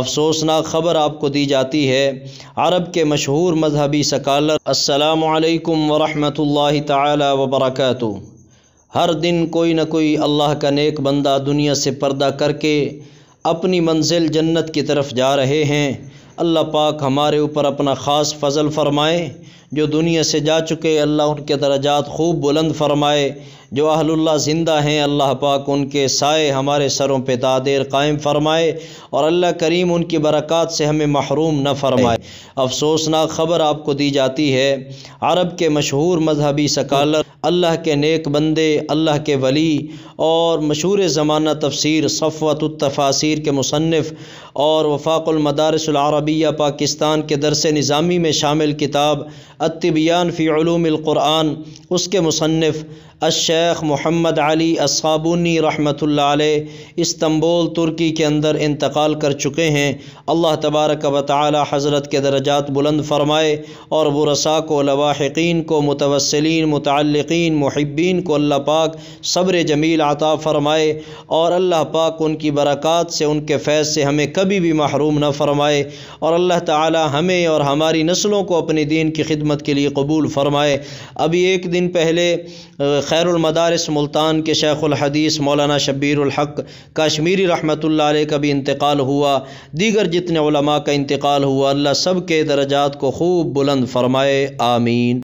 अफसोसनाक ख़बर आपको दी जाती है अरब के मशहूर मजहबी सकालर असलकम वरहमल तबरक हर दिन कोई ना कोई अल्लाह का नेक बंदा दुनिया से पर्दा करके अपनी मंजिल जन्नत की तरफ जा रहे हैं अल्लाह पाक हमारे ऊपर अपना ख़ास फजल फरमाए जो दुनिया से जा चुके अल्लाह उनके दर्जात खूब बुलंद फरमाए जो अहलुल्लाह ज़िंदा हैं अल्लाह पाक उनके साय हमारे सरों पे तादेर कायम फ़रमाए और अल्लाह करीम उनकी बरक़ात से हमें महरूम न फरमाए अफसोसनाक ख़बर आपको दी जाती है अरब के मशहूर मजहबी सकालर अल्लाह के नेक बंदे अल्लाह के वली और मशहूर ज़माना तफसर सफ़वतफ़ासिर के मुसनफ़ और वफाक़ुलमदारसरबिया पाकिस्तान के दरस निज़ामी में शामिल किताब अतबियान फ़ीलूमिलक़ुरआन उसके मुसनफ़ अशेख मोहम्मद अली असाबुनी रहमत इस्तंबोल तुर्की के अंदर इंतकाल कर चुके हैं अल्लाह तबारक वाली हज़रत के दर्जात बुलंद फरमाए और वसा को लवाहकिन को मुतवसलिन मुतलकिन महब्बीन को अल्लाह पाक सब्र जमील आता फ़रमाए और अल्लाह पाक उनकी बरक़ात से उनके फैज़ से हमें कभी भी महरूम न फरमाए और अल्लाह तमें और हमारी नस्लों को अपने दीन की खिदमत खिदमत के लिए कबूल फ़रमाए अभी एक दिन पहले खैरमदारस मुल्तान के शेख शेख़ुलहदीस मौलाना शब्बीरहक काश्मीरी रहमत का भी इंतकाल हुआ दीगर जितने का इंतकाल हुआ अल्लाह सब के दर्जात को खूब बुलंद फरमाए आमीन